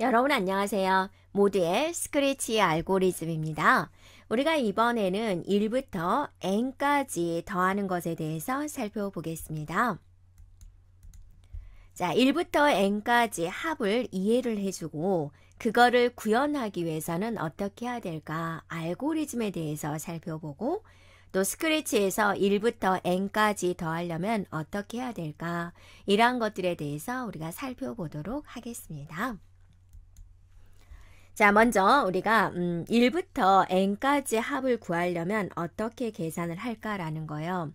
여러분 안녕하세요. 모두의 스크래치 알고리즘입니다. 우리가 이번에는 1부터 n까지 더하는 것에 대해서 살펴보겠습니다. 자, 1부터 n까지 합을 이해를 해주고 그거를 구현하기 위해서는 어떻게 해야 될까 알고리즘에 대해서 살펴보고 또 스크래치에서 1부터 n까지 더하려면 어떻게 해야 될까 이러한 것들에 대해서 우리가 살펴보도록 하겠습니다. 자, 먼저 우리가 음, 1부터 n까지 합을 구하려면 어떻게 계산을 할까라는 거예요.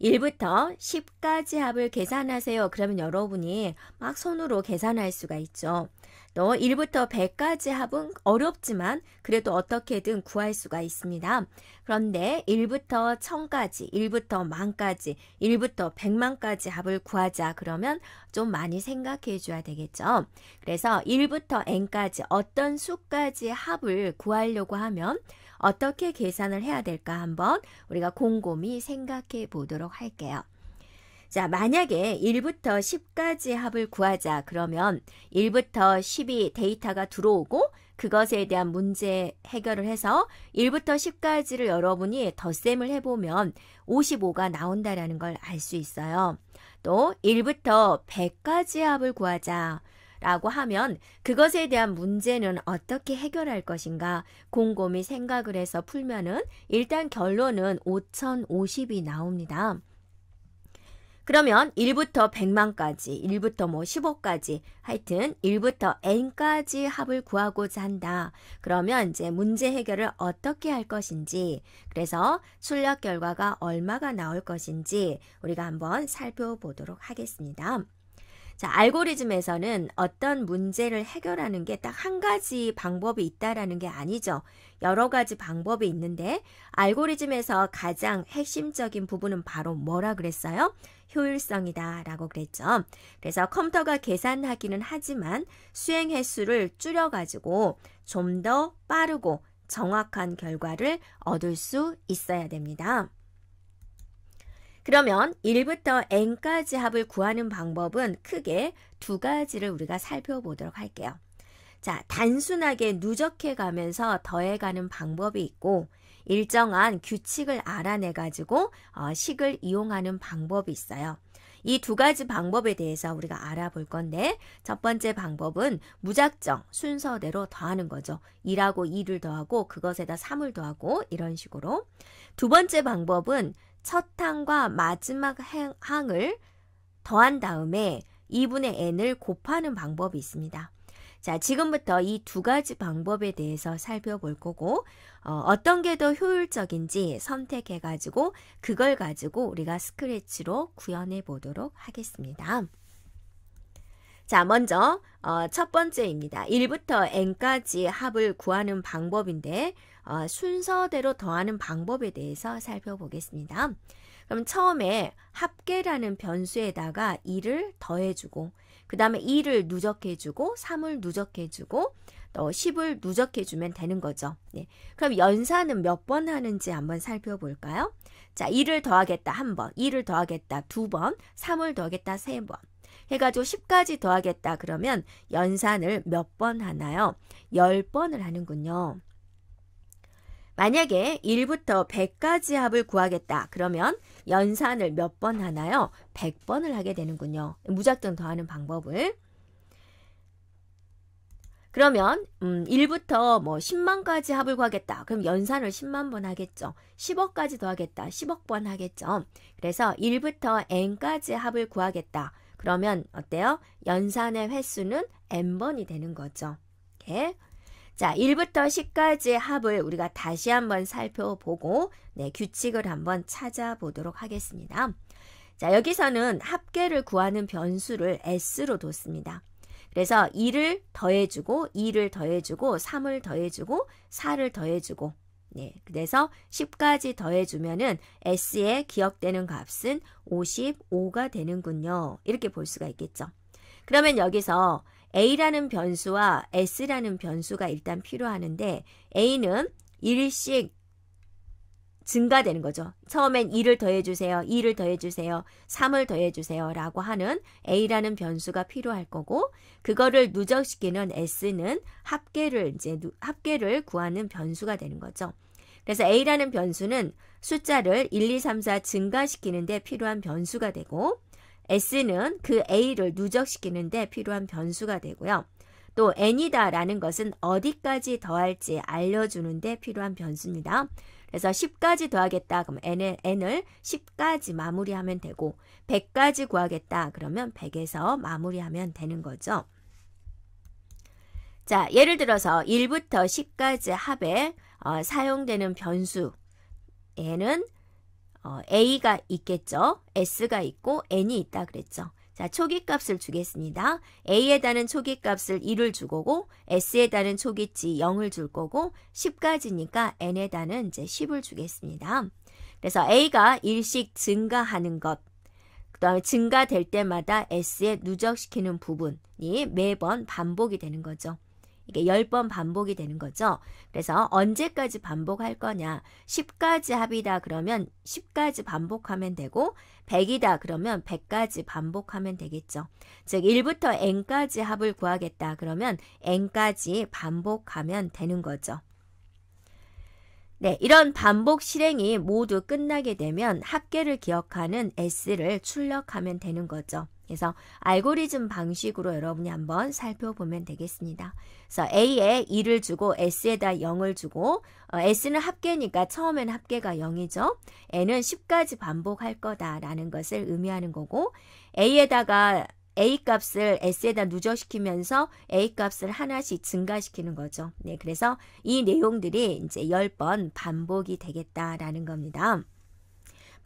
1부터 10까지 합을 계산하세요. 그러면 여러분이 막 손으로 계산할 수가 있죠. 또 1부터 100까지 합은 어렵지만 그래도 어떻게든 구할 수가 있습니다. 그런데 1부터 1000까지, 1부터 1 0 0 0까지 1부터 100만까지 합을 구하자 그러면 좀 많이 생각해 줘야 되겠죠. 그래서 1부터 n까지 어떤 수까지 합을 구하려고 하면 어떻게 계산을 해야 될까 한번 우리가 곰곰이 생각해 보도록 할게요. 자, 만약에 1부터 10까지 합을 구하자 그러면 1부터 10이 데이터가 들어오고 그것에 대한 문제 해결을 해서 1부터 10까지를 여러분이 덧셈을 해보면 55가 나온다라는 걸 알 수 있어요. 또 1부터 100까지 합을 구하자. 라고 하면 그것에 대한 문제는 어떻게 해결할 것인가 곰곰이 생각을 해서 풀면은 일단 결론은 5050이 나옵니다. 그러면 1부터 100만까지, 1부터 뭐 15까지, 하여튼 1부터 n까지 합을 구하고자 한다. 그러면 이제 문제 해결을 어떻게 할 것인지, 그래서 출력 결과가 얼마가 나올 것인지 우리가 한번 살펴보도록 하겠습니다. 자, 알고리즘에서는 어떤 문제를 해결하는 게 딱 한 가지 방법이 있다라는 게 아니죠. 여러 가지 방법이 있는데 알고리즘에서 가장 핵심적인 부분은 바로 뭐라 그랬어요? 효율성이다라고 그랬죠. 그래서 컴퓨터가 계산하기는 하지만 수행 횟수를 줄여 가지고 좀 더 빠르고 정확한 결과를 얻을 수 있어야 됩니다. 그러면 1부터 n까지 합을 구하는 방법은 크게 두 가지를 우리가 살펴보도록 할게요. 자, 단순하게 누적해 가면서 더해 가는 방법이 있고 일정한 규칙을 알아내 가지고 어, 식을 이용하는 방법이 있어요. 이두 가지 방법에 대해서 우리가 알아볼 건데 첫 번째 방법은 무작정 순서대로 더하는 거죠. 2하고 2를 더하고 그것에다 3을 더하고 이런 식으로 두 번째 방법은 첫 항과 마지막 항을 더한 다음에 2분의 n을 곱하는 방법이 있습니다. 자, 지금부터 이 두 가지 방법에 대해서 살펴볼 거고, 어, 떤게 더 효율적인지 선택해가지고, 그걸 가지고 우리가 스크래치로 구현해 보도록 하겠습니다. 자, 먼저, 어, 첫 번째입니다. 1부터 n까지 합을 구하는 방법인데, 어, 순서대로 더하는 방법에 대해서 살펴보겠습니다. 그럼 처음에 합계라는 변수에다가 2를 더해주고, 그 다음에 2를 누적해주고 3을 누적해주고 또 어, 10을 누적해주면 되는 거죠. 네. 그럼 연산은 몇 번 하는지 한번 살펴볼까요? 자, 2을 더하겠다 한번 2를 더하겠다 두번 3을 더하겠다 세 번 해가지고 10까지 더하겠다 그러면 연산을 몇 번 하나요? 10번을 하는군요. 만약에 1부터 100까지 합을 구하겠다. 그러면 연산을 몇 번 하나요? 100번을 하게 되는군요. 무작정 더하는 방법을. 그러면 음, 1부터 뭐 10만까지 합을 구하겠다. 그럼 연산을 10만 번 하겠죠. 10억까지 더하겠다. 10억 번 하겠죠. 그래서 1부터 n까지 합을 구하겠다. 그러면 어때요? 연산의 횟수는 n번이 되는 거죠. 이렇게 예? 자, 1부터 10까지의 합을 우리가 다시 한번 살펴보고 네, 규칙을 한번 찾아보도록 하겠습니다. 자, 여기서는 합계를 구하는 변수를 s로 뒀습니다. 그래서 2를 더해주고 2를 더해주고 3을 더해주고 4를 더해주고 네, 그래서 10까지 더해주면은 S에 기억되는 값은 55가 되는군요. 이렇게 볼 수가 있겠죠. 그러면 여기서 a라는 변수와 s라는 변수가 일단 필요하는데 a는 1씩 증가되는 거죠. 처음엔 2를 더해주세요. 2를 더해주세요. 3을 더해주세요. 라고 하는 A라는 변수가 필요할 거고, 그거를 누적시키는 S는 합계를, 이제, 합계를 구하는 변수가 되는 거죠. 그래서 A라는 변수는 숫자를 1, 2, 3, 4 증가시키는데 필요한 변수가 되고, s는 그 a를 누적시키는데 필요한 변수가 되고요. 또 n이다라는 것은 어디까지 더할지 알려주는데 필요한 변수입니다. 그래서 10까지 더하겠다. 그럼 n을, n을 10까지 마무리하면 되고 100까지 구하겠다. 그러면 100에서 마무리하면 되는 거죠. 자, 예를 들어서 1부터 10까지 합에 어, 사용되는 변수 n은 어, A가 있겠죠. S가 있고 N이 있다 그랬죠. 자, 초기값을 주겠습니다. A에 따른 초기값을 1을 주고 S에 따른 초기치 0을 줄 거고 10까지니까 N에 따른 이제 10을 주겠습니다. 그래서 A가 1씩 증가하는 것, 그 다음에 증가될 때마다 S에 누적시키는 부분이 매번 반복이 되는 거죠. 이게 10번 반복이 되는 거죠. 그래서 언제까지 반복할 거냐. 10까지 합이다 그러면 10까지 반복하면 되고 100이다 그러면 100까지 반복하면 되겠죠. 즉 1부터 n까지 합을 구하겠다 그러면 n까지 반복하면 되는 거죠. 네, 이런 반복 실행이 모두 끝나게 되면 합계를 기억하는 S를 출력하면 되는 거죠. 그래서 알고리즘 방식으로 여러분이 한번 살펴보면 되겠습니다. 그래서 A에 2를 주고 S에다 0을 주고 어, S는 합계니까 처음에는 합계가 0이죠. N은 10까지 반복할 거다라는 것을 의미하는 거고 A에다가 A 값을 S에다 누적시키면서 A 값을 하나씩 증가시키는 거죠. 네, 그래서 이 내용들이 이제 10번 반복이 되겠다라는 겁니다.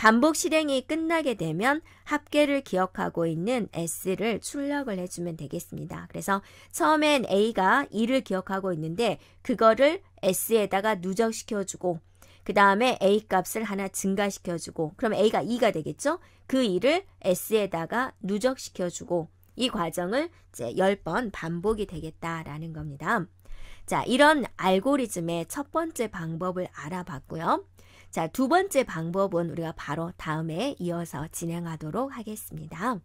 반복 실행이 끝나게 되면 합계를 기억하고 있는 S를 출력을 해주면 되겠습니다. 그래서 처음엔 A가 2를 기억하고 있는데 그거를 S에다가 누적시켜주고 그 다음에 A 값을 하나 증가시켜주고 그럼 A가 2가 되겠죠? 그 2를 S에다가 누적시켜주고 이 과정을 이제 10번 반복이 되겠다라는 겁니다. 자, 이런 알고리즘의 첫 번째 방법을 알아봤고요. 자, 두 번째 방법은 우리가 바로 다음에 이어서 진행하도록 하겠습니다.